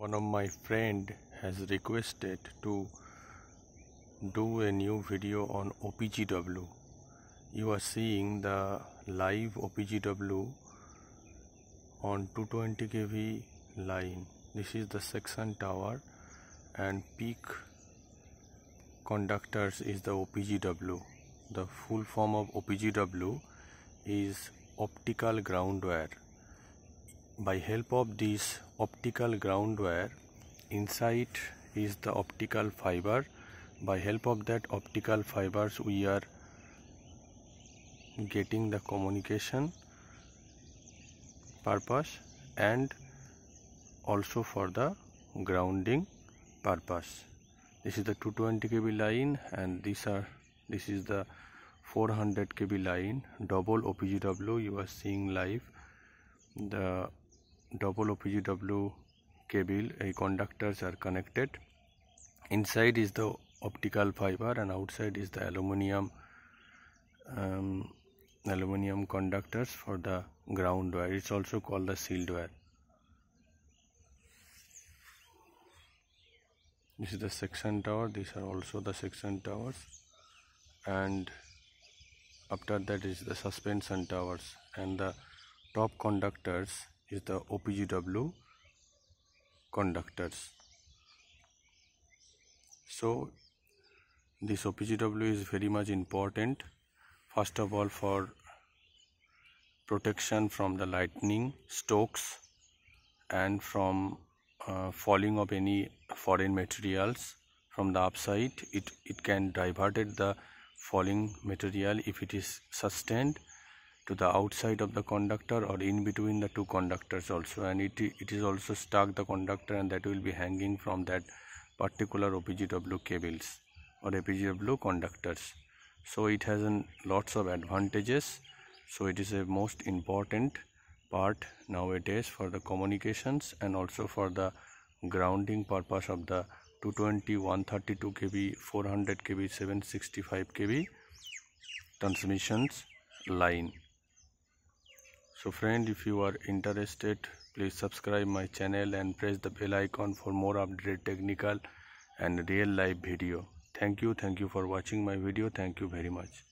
one of my friend has requested to do a new video on OPGW you are seeing the live OPGW on 220 kV line this is the section tower and peak conductors is the OPGW the full form of OPGW is optical ground wire by help of this optical ground wire inside is the optical fiber by help of that optical fibers we are getting the communication purpose and also for the grounding purpose this is the 220 kb line and these are this is the 400 kb line double opgw you are seeing live the double OPGW cable a conductors are connected inside is the optical fiber and outside is the aluminum um, aluminum conductors for the ground wire it's also called the sealed wire this is the section tower these are also the section towers and after that is the suspension towers and the top conductors is the OPGW conductors. So this OPGW is very much important first of all for protection from the lightning strokes and from uh, falling of any foreign materials from the upside it, it can divert the falling material if it is sustained to the outside of the conductor or in between the two conductors also and it, it is also stuck the conductor and that will be hanging from that particular OPGW cables or OPGW conductors. So it has an, lots of advantages. So it is a most important part nowadays for the communications and also for the grounding purpose of the 220, 132 kV, 400 kV, 765 kV transmissions line so friend if you are interested please subscribe my channel and press the bell icon for more updated technical and real life video thank you thank you for watching my video thank you very much